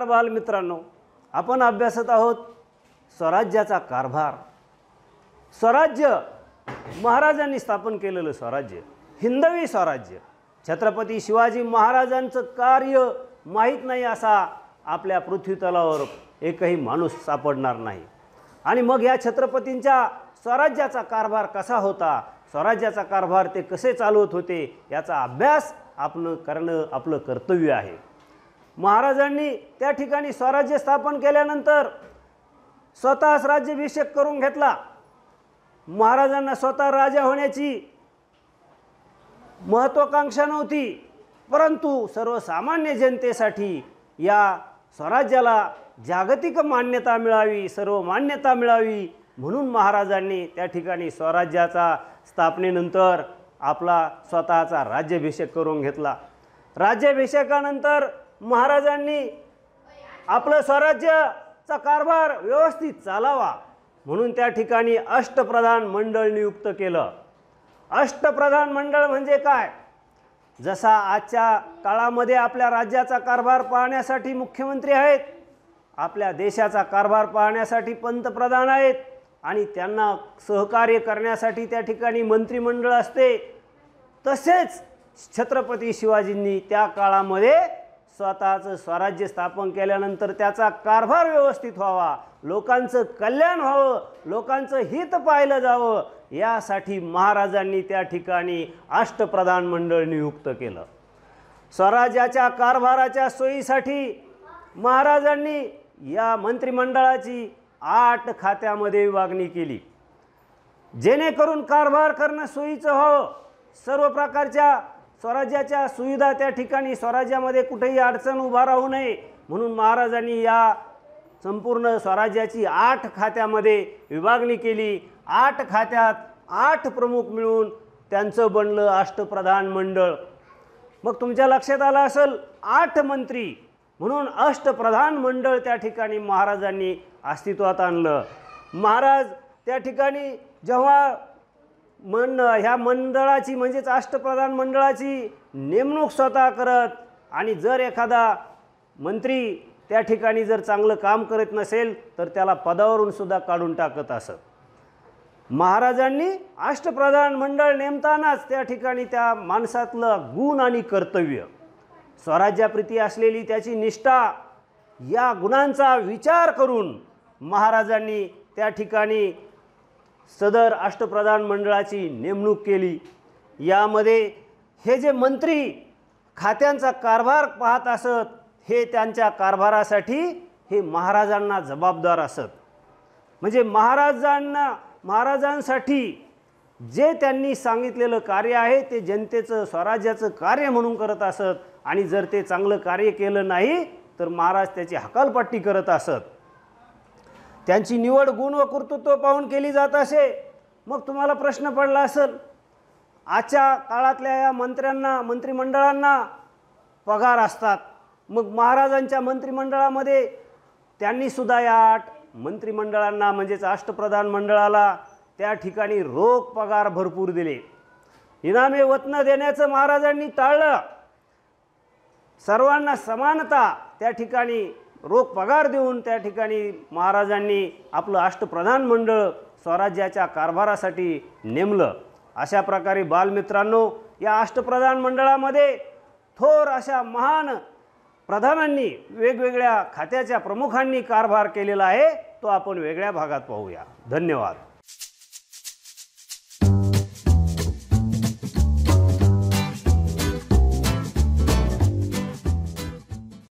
नमस्कार बालमित्रांनो आपण अभ्यासत आहोत स्वराज्याचा कारभार स्वराज्य महाराजांनी स्थापन केलेलं स्वराज्य हिंदवी स्वराज्य छत्रपती शिवाजी महाराजांचं कार्य माहीत नाही असा आपल्या पृथ्वीतलावर एकही माणूस सापडणार नाही आणि मग या छत्रपतींच्या स्वराज्याचा कारभार कसा होता स्वराज्याचा कारभार ते कसे चालवत होते याचा अभ्यास आपण करणं आपलं कर्तव्य आहे महाराजांनी त्या ठिकाणी स्वराज्य स्थापन केल्यानंतर स्वतःच राज्याभिषेक करून घेतला महाराजांना स्वतः राजा होण्याची महत्त्वाकांक्षा नव्हती परंतु सर्वसामान्य जनतेसाठी या स्वराज्याला जागतिक मान्यता मिळावी सर्व मान्यता मिळावी म्हणून महाराजांनी त्या ठिकाणी स्वराज्याचा स्थापनेनंतर आपला स्वतःचा राज्याभिषेक करून घेतला राज्याभिषेकानंतर महाराजांनी आपलं स्वराज्याचा कारभार व्यवस्थित चालावा म्हणून त्या ठिकाणी अष्टप्रधान मंडळ नियुक्त केलं अष्टप्रधान मंडळ म्हणजे काय जसा आजच्या काळामध्ये आपल्या राज्याचा कारभार पाहण्यासाठी मुख्यमंत्री आहेत आपल्या देशाचा कारभार पाहण्यासाठी पंतप्रधान आहेत आणि त्यांना सहकार्य करण्यासाठी त्या ठिकाणी मंत्रिमंडळ असते तसेच छत्रपती शिवाजींनी त्या काळामध्ये स्वतःचं स्वराज्य स्थापन केल्यानंतर त्याचा कारभार व्यवस्थित व्हावा लोकांचं कल्याण व्हावं लोकांचं हित पाहिलं जावं यासाठी महाराजांनी त्या ठिकाणी अष्टप्रधान मंडळ नियुक्त केलं स्वराज्याच्या कारभाराच्या सोयीसाठी महाराजांनी या मंत्रिमंडळाची आठ खात्यामध्ये विभागणी केली जेणेकरून कारभार करणं सोयीचं व्हावं सर्व प्रकारच्या स्वराज्याच्या सुविधा त्या ठिकाणी स्वराज्यामध्ये कुठेही अडचण उभा राहू नये म्हणून महाराजांनी या संपूर्ण स्वराज्याची आठ खात्यामध्ये विभागणी केली आठ खात्यात आठ प्रमुख मिळून त्यांचं बनलं अष्टप्रधान मंडळ मग तुमच्या लक्षात आलं असेल आठ मंत्री म्हणून अष्टप्रधान मंडळ त्या ठिकाणी महाराजांनी अस्तित्वात आणलं महाराज त्या ठिकाणी जेव्हा मन ह्या मंडळाची म्हणजेच अष्टप्रधान मंडळाची नेमणूक स्वतः करत आणि जर एखादा मंत्री त्या ठिकाणी जर चांगलं काम करत नसेल तर त्याला पदावरून सुद्धा काढून टाकत असत महाराजांनी अष्टप्रधान मंडळ नेमतानाच त्या ठिकाणी त्या माणसातलं गुण आणि कर्तव्य स्वराज्याप्रिती असलेली त्याची निष्ठा या गुणांचा विचार करून महाराजांनी त्या ठिकाणी सदर अष्टप्रधान मंडळाची नेमणूक केली यामध्ये हे जे मंत्री खात्यांचा कारभार पाहत असत हे त्यांच्या कारभारासाठी हे महाराजांना जबाबदार असत म्हणजे महाराजांना महाराजांसाठी जे त्यांनी सांगितलेलं कार्य आहे ते जनतेचं स्वराज्याचं कार्य म्हणून करत असत आणि जर ते चांगलं कार्य केलं नाही तर महाराज त्याची हकालपट्टी करत असत त्यांची निवड गुण व कर्तृत्व पाहून केली जात असे मग तुम्हाला प्रश्न पडला असेल आजच्या काळातल्या या मंत्र्यांना मंत्रिमंडळांना पगार असतात मग महाराजांच्या मंत्रिमंडळामध्ये त्यांनीसुद्धा या आठ मंत्रिमंडळांना म्हणजेच अष्टप्रधान मंडळाला त्या ठिकाणी रोख पगार भरपूर दिले इनामे वतनं देण्याचं महाराजांनी टाळलं सर्वांना समानता त्या ठिकाणी रोख पगार देऊन त्या ठिकाणी महाराजांनी आपलं अष्टप्रधान मंडळ स्वराज्याच्या कारभारासाठी नेमलं अशा प्रकारे बालमित्रांनो या अष्टप्रधान मंडळामध्ये थोर अशा महान प्रधानांनी वेगवेगळ्या खात्याच्या प्रमुखांनी कारभार केलेला आहे तो आपण वेगळ्या भागात पाहूया धन्यवाद